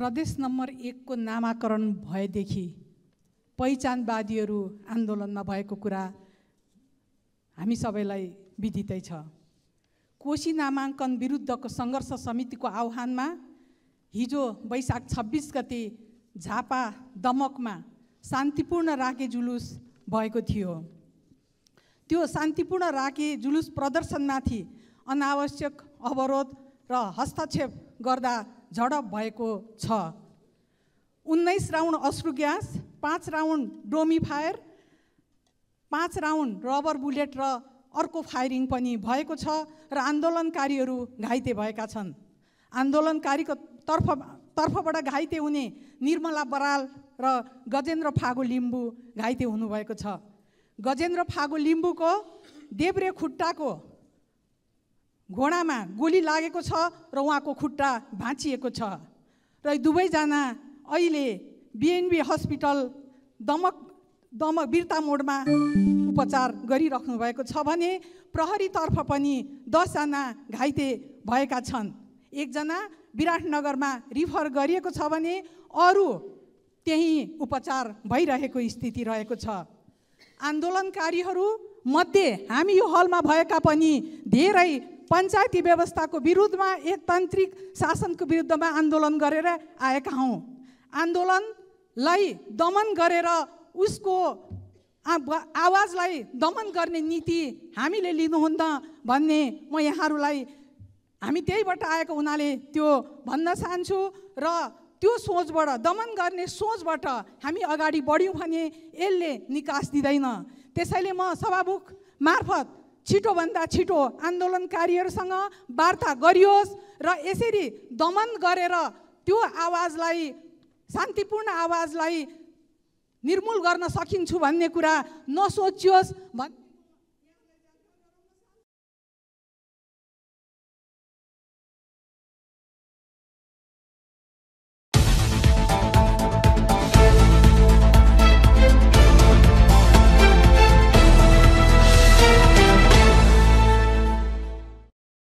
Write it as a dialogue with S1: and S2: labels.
S1: प्रदेश नम्बर एकको नामाकरण भएदेखि पहिचानवादीहरू आन्दोलनमा भएको कुरा हामी सबैलाई विदितै छ कोशी नामाङ्कन विरुद्धको सङ्घर्ष समितिको आह्वानमा हिजो वैशाख छब्बिस गते झापा दमकमा शान्तिपूर्ण राखे जुलुस भएको थियो त्यो शान्तिपूर्ण राखे जुलुस प्रदर्शनमाथि अनावश्यक अवरोध र हस्तक्षेप गर्दा झडप भएको छ उन्नाइस राउन्ड अश्रु ग्यास पाँच राउन्ड डोमी फायर पाँच राउन्ड रबर बुलेट र अर्को फायरिङ पनि भएको छ र आन्दोलनकारीहरू घाइते भएका छन् आन्दोलनकारीको तर्फ तर्फबाट घाइते हुने निर्मला बराल र गजेन्द्र फागु लिम्बू घाइते हुनुभएको छ गजेन्द्र फागु लिम्बूको देब्रे खुट्टाको घोडामा गोली लागेको छ र उहाँको खुट्टा भाँचिएको छ र दुवैजना अहिले बिएनबी हस्पिटल दमक दमक बिर्ता मोडमा उपचार गरिराख्नु भएको छ भने प्रहरीतर्फ पनि दसजना घाइते भएका छन् एकजना विराटनगरमा रिफर गरिएको छ भने अरू त्यही उपचार भइरहेको स्थिति रहेको छ आन्दोलनकारीहरू मध्ये हामी यो हलमा भएका पनि धेरै पञ्चायती व्यवस्थाको विरुद्धमा एकतान्त्रिक शासनको विरुद्धमा आन्दोलन गरेर आएका हौँ आन्दोलनलाई दमन गरेर उसको आवाजलाई दमन गर्ने नीति हामीले लिनुहुन्न भन्ने म यहाँहरूलाई हामी त्यहीबाट आएको हुनाले त्यो भन्न चाहन्छु र त्यो सोचबाट दमन गर्ने सोचबाट हामी अगाडि बढ्यौँ भने यसले निकास दिँदैन त्यसैले म सभामुख मार्फत छिटोभन्दा छिटो आन्दोलनकारीहरूसँग वार्ता गरियोस् र यसरी दमन गरेर त्यो आवाजलाई शान्तिपूर्ण आवाजलाई निर्मूल गर्न सकिन्छु भन्ने कुरा नसोचियोस् भन्